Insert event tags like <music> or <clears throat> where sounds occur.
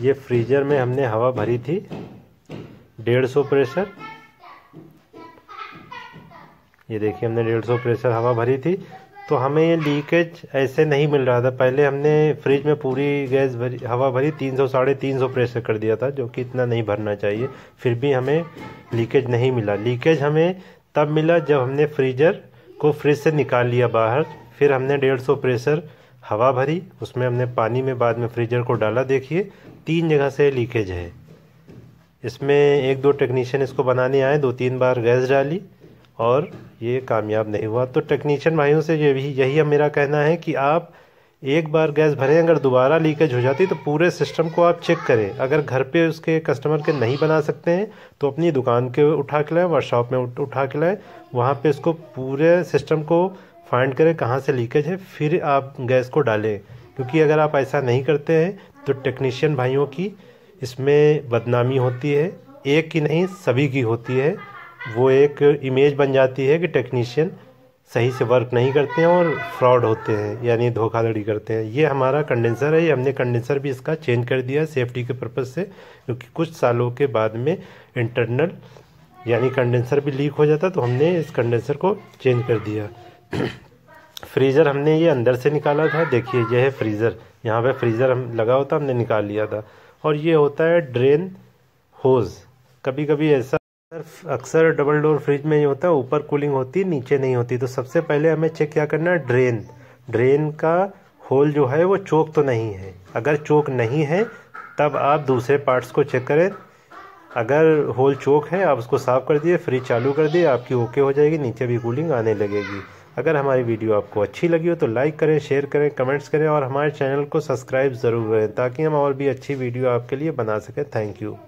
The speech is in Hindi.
ये फ्रीजर में हमने हवा भरी थी 150 प्रेशर ये देखिए हमने 150 प्रेशर हवा भरी थी तो हमें ये लीकेज ऐसे नहीं मिल रहा था पहले हमने फ्रिज में पूरी गैस भरी हवा भरी तीन सौ साढ़े तीन सौ प्रेशर कर दिया था जो कि इतना नहीं भरना चाहिए फिर भी हमें लीकेज नहीं मिला लीकेज हमें तब मिला जब हमने फ्रीजर को फ्रिज से निकाल लिया बाहर फिर हमने डेढ़ सौ प्रेशर हवा भरी उसमें हमने पानी में बाद में फ्रीजर को डाला देखिए तीन जगह से लीकेज है इसमें एक दो टेक्नीशियन इसको बनाने आए दो तीन बार गैस डाली और ये कामयाब नहीं हुआ तो टेक्नीशियन भाइयों से ये भी यही अब मेरा कहना है कि आप एक बार गैस भरें अगर दोबारा लीकेज हो जाती तो पूरे सिस्टम को आप चेक करें अगर घर पे उसके कस्टमर के नहीं बना सकते हैं तो अपनी दुकान के उठा के लाएँ वर्कशॉप में उठा के लाएँ वहाँ पर इसको पूरे सिस्टम को फाइंड करें कहाँ से लीकेज है फिर आप गैस को डालें क्योंकि अगर आप ऐसा नहीं करते हैं तो टेक्नीशियन भाइयों की इसमें बदनामी होती है एक की नहीं सभी की होती है वो एक इमेज बन जाती है कि टेक्नीशियन सही से वर्क नहीं करते हैं और फ्रॉड होते हैं यानी धोखाधड़ी करते हैं ये हमारा कंडेंसर है ये हमने कंडेंसर भी इसका चेंज कर दिया सेफ्टी के पर्पज़ से क्योंकि कुछ सालों के बाद में इंटरनल यानी कंडेंसर भी लीक हो जाता तो हमने इस कंडेंसर को चेंज कर दिया <clears throat> फ्रीज़र हमने ये अंदर से निकाला था देखिए यह है फ्रीज़र यहाँ पे फ्रीज़र हम लगा होता हमने निकाल लिया था और ये होता है ड्रेन होज़ कभी कभी ऐसा अक्सर डबल डोर फ्रिज में ये होता है ऊपर कूलिंग होती नीचे नहीं होती तो सबसे पहले हमें चेक क्या करना है ड्रेन ड्रेन का होल जो है वो चोक तो नहीं है अगर चोक नहीं है तब आप दूसरे पार्ट्स को चेक करें अगर होल चोक है आप उसको साफ़ कर दिए फ्रिज चालू कर दिए आपकी ओके हो जाएगी नीचे भी कूलिंग आने लगेगी अगर हमारी वीडियो आपको अच्छी लगी हो तो लाइक करें शेयर करें कमेंट्स करें और हमारे चैनल को सब्सक्राइब ज़रूर करें ताकि हम और भी अच्छी वीडियो आपके लिए बना सकें थैंक यू